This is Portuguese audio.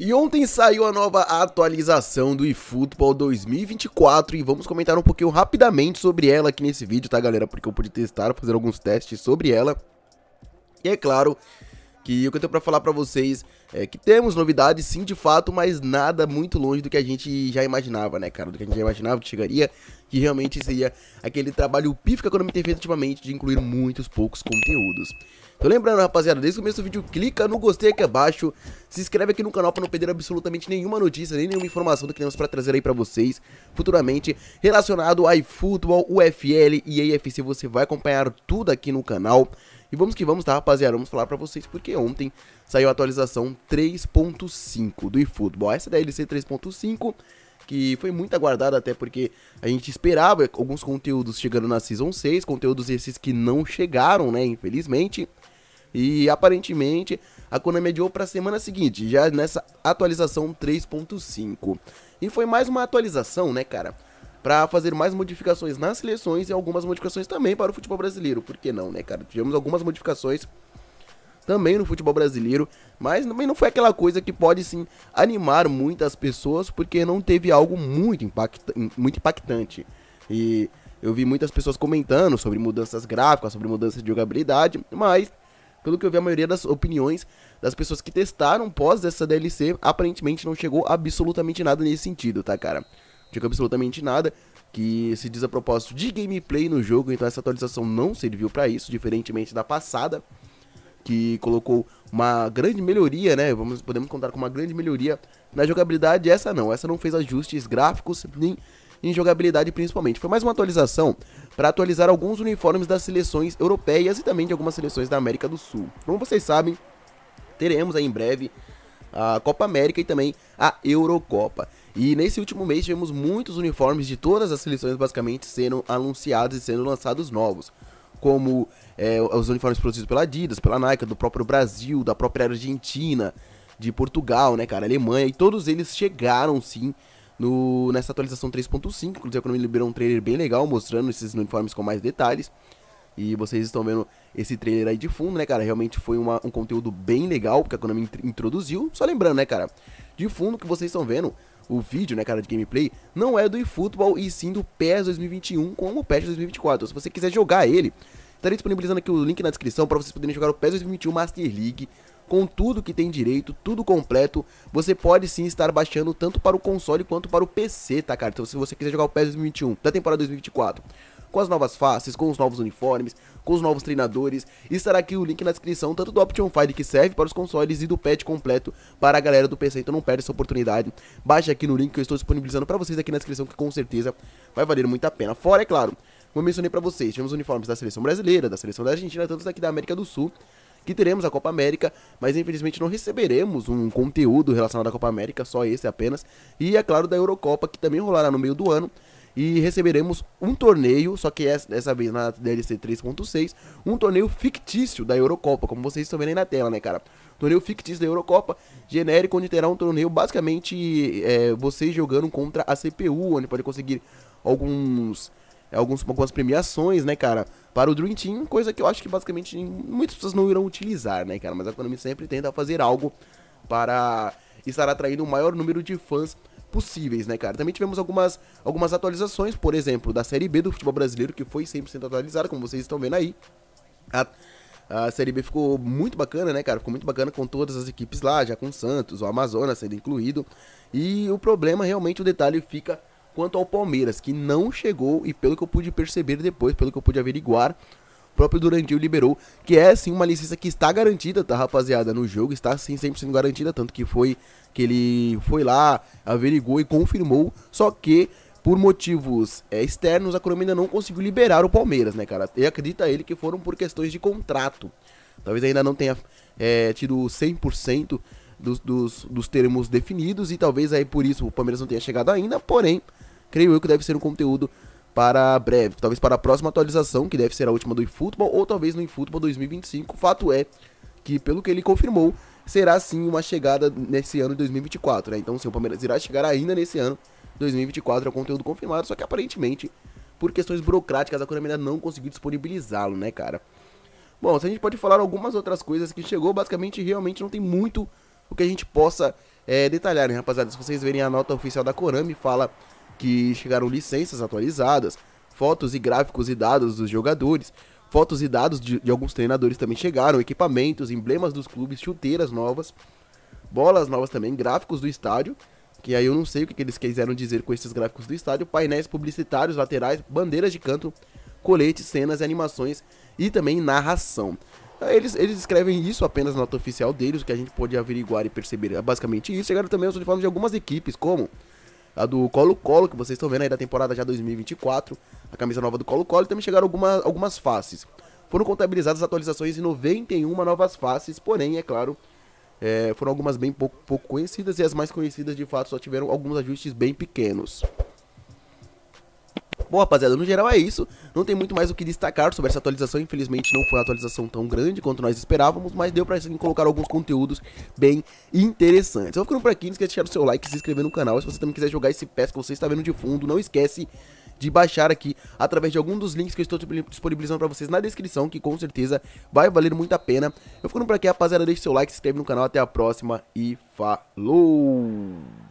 E ontem saiu a nova atualização do eFootball 2024 e vamos comentar um pouquinho rapidamente sobre ela aqui nesse vídeo, tá galera? Porque eu pude testar, fazer alguns testes sobre ela. E é claro, que eu tenho para falar para vocês é que temos novidades sim de fato, mas nada muito longe do que a gente já imaginava, né, cara? Do que a gente já imaginava que chegaria, que realmente seria aquele trabalho pífico que a Konami tem feito ultimamente de incluir muitos poucos conteúdos. Então lembrando, rapaziada, desde o começo do vídeo, clica no gostei aqui abaixo, se inscreve aqui no canal para não perder absolutamente nenhuma notícia, nem nenhuma informação do que temos para trazer aí para vocês futuramente relacionado a eFootball, UFL e AFC, você vai acompanhar tudo aqui no canal. E vamos que vamos, tá, rapaziada? Vamos falar pra vocês porque ontem saiu a atualização 3.5 do eFootball. Essa DLC 3.5 que foi muito aguardada até porque a gente esperava alguns conteúdos chegando na Season 6, conteúdos esses que não chegaram, né, infelizmente. E aparentemente a Konami adiou para a semana seguinte, já nessa atualização 3.5. E foi mais uma atualização, né, cara? para fazer mais modificações nas seleções e algumas modificações também para o futebol brasileiro. Por que não, né, cara? Tivemos algumas modificações também no futebol brasileiro, mas também não foi aquela coisa que pode sim animar muitas pessoas, porque não teve algo muito, impacta muito impactante. E eu vi muitas pessoas comentando sobre mudanças gráficas, sobre mudanças de jogabilidade, mas pelo que eu vi a maioria das opiniões das pessoas que testaram pós essa DLC, aparentemente não chegou absolutamente nada nesse sentido, tá, cara? tinha absolutamente nada, que se diz a propósito de gameplay no jogo, então essa atualização não serviu para isso, diferentemente da passada, que colocou uma grande melhoria, né? Vamos, podemos contar com uma grande melhoria na jogabilidade, essa não, essa não fez ajustes gráficos nem em jogabilidade principalmente. Foi mais uma atualização para atualizar alguns uniformes das seleções europeias e também de algumas seleções da América do Sul. Como vocês sabem, teremos aí em breve a Copa América e também a Eurocopa. E nesse último mês tivemos muitos uniformes de todas as seleções basicamente sendo anunciados e sendo lançados novos. Como é, os uniformes produzidos pela Adidas, pela Nike, do próprio Brasil, da própria Argentina, de Portugal, né, cara, Alemanha, e todos eles chegaram sim no, nessa atualização 3.5. Inclusive, a Konami liberou um trailer bem legal mostrando esses uniformes com mais detalhes. E vocês estão vendo esse trailer aí de fundo, né, cara? Realmente foi uma, um conteúdo bem legal que a Konami introduziu. Só lembrando, né, cara? De fundo que vocês estão vendo, o vídeo, né, cara, de gameplay, não é do eFootball e sim do PES 2021 como o PES 2024. Então, se você quiser jogar ele, estarei disponibilizando aqui o link na descrição para vocês poderem jogar o PES 2021 Master League com tudo que tem direito, tudo completo. Você pode sim estar baixando tanto para o console quanto para o PC, tá, cara? Então, se você quiser jogar o PES 2021 da temporada 2024, com as novas faces, com os novos uniformes, com os novos treinadores. Estará aqui o link na descrição, tanto do Option File que serve para os consoles e do patch completo para a galera do PC, então não perde essa oportunidade. Baixe aqui no link que eu estou disponibilizando para vocês aqui na descrição, que com certeza vai valer muito a pena. Fora, é claro, como eu mencionei para vocês, tivemos uniformes da seleção brasileira, da seleção da Argentina, tanto daqui da América do Sul, que teremos a Copa América, mas infelizmente não receberemos um conteúdo relacionado à Copa América, só esse apenas. E é claro da Eurocopa, que também rolará no meio do ano, e receberemos um torneio, só que essa, dessa vez na DLC 3.6, um torneio fictício da Eurocopa, como vocês estão vendo aí na tela, né, cara? Torneio fictício da Eurocopa, genérico, onde terá um torneio basicamente é, vocês jogando contra a CPU, onde pode conseguir alguns, alguns, algumas premiações, né, cara? Para o Dream Team, coisa que eu acho que basicamente muitas pessoas não irão utilizar, né, cara? Mas a Konami sempre tenta fazer algo para estar atraindo o maior número de fãs possíveis, né, cara? Também tivemos algumas, algumas atualizações, por exemplo, da Série B do futebol brasileiro, que foi 100% atualizada, como vocês estão vendo aí. A, a Série B ficou muito bacana, né, cara? Ficou muito bacana com todas as equipes lá, já com o Santos, o Amazonas sendo incluído. E o problema, realmente, o detalhe fica quanto ao Palmeiras, que não chegou, e pelo que eu pude perceber depois, pelo que eu pude averiguar, próprio Durandil liberou, que é sim uma licença que está garantida, tá, rapaziada? No jogo está sim 100% garantida, tanto que foi que ele foi lá, averigou e confirmou, só que por motivos é, externos a Coroa ainda não conseguiu liberar o Palmeiras, né, cara? E acredita ele que foram por questões de contrato. Talvez ainda não tenha é, tido 100% dos, dos, dos termos definidos e talvez aí por isso o Palmeiras não tenha chegado ainda, porém, creio eu que deve ser um conteúdo para breve, talvez para a próxima atualização, que deve ser a última do eFootball, ou talvez no eFootball 2025. Fato é que, pelo que ele confirmou, será sim uma chegada nesse ano de 2024, né? Então, sim, o Palmeiras irá chegar ainda nesse ano, 2024, é o conteúdo confirmado, só que aparentemente, por questões burocráticas, a Konami ainda não conseguiu disponibilizá-lo, né, cara? Bom, se a gente pode falar algumas outras coisas que chegou, basicamente, realmente não tem muito o que a gente possa é, detalhar, né, rapaziada? Se vocês verem a nota oficial da Konami, fala que chegaram licenças atualizadas, fotos e gráficos e dados dos jogadores, fotos e dados de, de alguns treinadores também chegaram, equipamentos, emblemas dos clubes, chuteiras novas, bolas novas também, gráficos do estádio, que aí eu não sei o que, que eles quiseram dizer com esses gráficos do estádio, painéis publicitários, laterais, bandeiras de canto, coletes, cenas e animações e também narração. Eles, eles escrevem isso apenas na nota oficial deles, o que a gente pode averiguar e perceber é basicamente isso. Chegaram também os uniformes de algumas equipes, como a do Colo-Colo, que vocês estão vendo aí da temporada já 2024, a camisa nova do Colo-Colo, e também chegaram alguma, algumas faces. Foram contabilizadas atualizações em 91 novas faces, porém, é claro, é, foram algumas bem pouco, pouco conhecidas e as mais conhecidas de fato só tiveram alguns ajustes bem pequenos. Bom, rapaziada, no geral é isso. Não tem muito mais o que destacar sobre essa atualização. Infelizmente, não foi uma atualização tão grande quanto nós esperávamos, mas deu pra colocar alguns conteúdos bem interessantes. Eu vou ficando por aqui. Não esquece de deixar o seu like, se inscrever no canal. E se você também quiser jogar esse PES que você está vendo de fundo, não esquece de baixar aqui através de algum dos links que eu estou disponibilizando para vocês na descrição, que com certeza vai valer muito a pena. Eu ficando por aqui, rapaziada. Deixe seu like, se inscreve no canal. Até a próxima e falou!